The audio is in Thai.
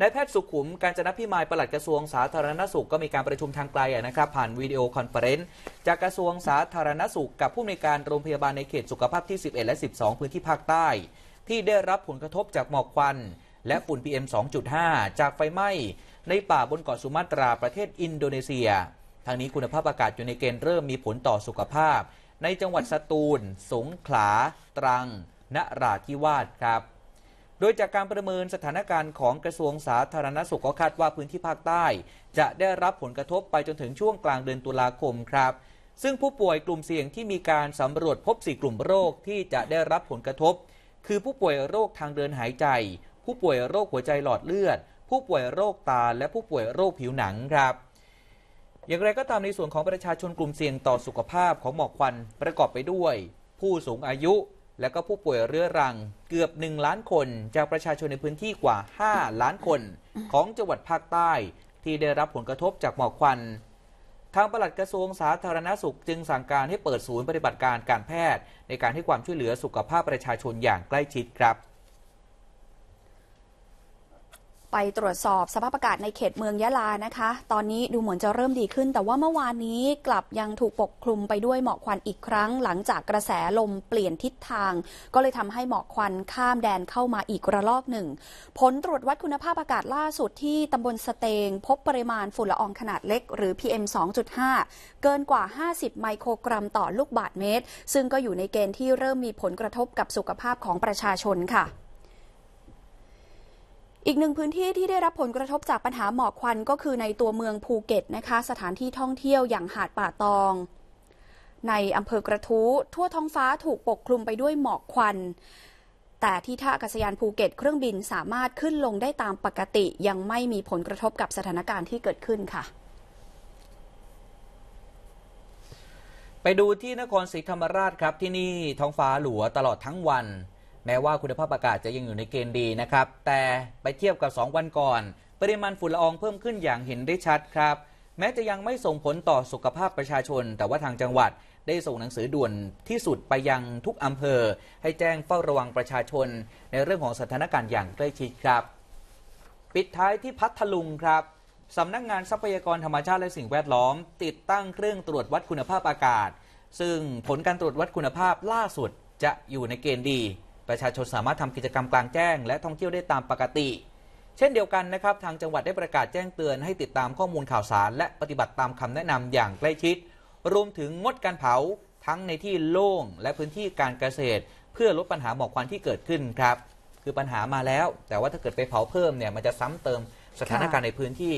นายแพทย์สุขุมการจนพิมายปลัดกระทรวงสาธารณสุขก็มีการประชุมทางไกลนะครับ ผ่านวิดีโอคอนเฟอเรนซ์จากกระทรวงสาธารณสุขกับผู้ในการโรงพยาบาลในเขตสุขภาพที่ 11 และ 12 พื้นที่ภาคใต้ ที่ได้รับผลกระทบจากหมอกควัน และฝุ่น PM 2.5 จากไฟไหม้ ในป่าบนเกาะสุมาตราประเทศอินโดนีเซียทางนี้คุณภาพอากาศอยู่ในเกณฑ์เริ่มมีผลต่อสุขภาพ ในจังหวัดสตูล สงขลาตรังนราธิวาสครับโดยจากการประเมินสถานการณ์ของกระทรวงสาธารณสุขก็คาดว่าพื้นที่ภาคใต้ จะได้รับผลกระทบไปจนถึงช่วงกลางเดือนตุลาคมครับ ซึ่งผู้ป่วยกลุ่มเสี่ยงที่มีการสำรวจพบ4กลุ่มโรคที่จะได้รับผลกระทบ คือผู้ป่วยโรคทางเดินหายใจ ผู้ป่วยโรคหัวใจหลอดเลือด ผู้ป่วยโรคตา และผู้ป่วยโรคผิวหนังครับ อย่างไรก็ตามในส่วนของประชาชนกลุ่มเสี่ยงต่อสุขภาพของหมอกควันประกอบไปด้วย ผู้สูงอายุและก็ผู้ป่วยเรื้อรังเกือบ 1 ล้านคนจากประชาชนในพื้นที่กว่า 5 ล้านคนของจังหวัดภาคใต้ที่ได้รับผลกระทบจากหมอกควัน ทางปลัดกระทรวงสาธารณาสุขจึงสั่งการให้เปิดศูนย์ปฏิบัติการการแพทย์ในการให้ความช่วยเหลือสุขภาพประชาชนอย่างใกล้ชิดครับไปตรวจสอบสภาพอากาศในเขตเมืองยะลานะคะ ตอนนี้ดูเหมือนจะเริ่มดีขึ้น แต่ว่าเมื่อวานนี้กลับยังถูกปกคลุมไปด้วยหมอกควันอีกครั้ง หลังจากกระแสลมเปลี่ยนทิศทาง ก็เลยทำให้หมอกควันข้ามแดนเข้ามาอีกระลอกหนึ่ง ผลตรวจวัดคุณภาพอากาศล่าสุดที่ตำบลสเตง พบปริมาณฝุ่นละอองขนาดเล็ก หรือ PM 2.5 เกินกว่า 50 ไมโครกรัมต่อลูกบา์เมตรซึ่งก็อยู่ในเกณฑ์ที่เริ่มมีผลกระทบกับสุขภาพของประชาชนค่ะอีกหนึ่งพื้นที่ที่ได้รับผลกระทบจากปัญหาหมอกควันก็คือในตัวเมืองภูเก็ตนะคะ สถานที่ท่องเที่ยวอย่างหาดป่าตอง ในอำเภอกระทู้ทั่วท้องฟ้าถูกปกคลุมไปด้วยหมอกควัน แต่ที่ท่าอากาศยานภูเก็ตเครื่องบินสามารถขึ้นลงได้ตามปกติ ยังไม่มีผลกระทบกับสถานการณ์ที่เกิดขึ้นค่ะ ไปดูที่นครศรีธรรมราชครับที่นี่ท้องฟ้าหลัวตลอดทั้งวันแม้ว่าคุณภาพอากาศจะยังอยู่ในเกณฑ์ดีนะครับ แต่ไปเทียบกับ 2 วันก่อน ปริมาณฝุ่นละอองเพิ่มขึ้นอย่างเห็นได้ชัดครับ แม้จะยังไม่ส่งผลต่อสุขภาพประชาชน แต่ว่าทางจังหวัดได้ส่งหนังสือด่วนที่สุดไปยังทุกอำเภอ ให้แจ้งเฝ้าระวังประชาชน ในเรื่องของสถานการณ์อย่างใกล้ชิดครับ ปิดท้ายที่พัทลุงครับ สำนักงงานทรัพยากรธรรมชาติและสิ่งแวดล้อม ติดตั้งเครื่องตรวจวัดคุณภาพอากาศ ซึ่งผลการตรวจวัดคุณภาพล่าสุดจะอยู่ในเกณฑ์ดีประชาชนสามารถทำกิจกรรมกลางแจ้งและท่องเที่ยวได้ตามปกติ เช่นเดียวกันนะครับ ทางจังหวัดได้ประกาศแจ้งเตือนให้ติดตามข้อมูลข่าวสาร และปฏิบัติตามคำแนะนำอย่างใกล้ชิด รวมถึงงดการเผาทั้งในที่โล่งและพื้นที่การเกษตร เพื่อลดปัญหาหมอกควันที่เกิดขึ้นครับ คือปัญหามาแล้วแต่ว่าถ้าเกิดไปเผาเพิ่มเนี่ยมันจะซ้ำเติมสถานการณ์ในพื้นที่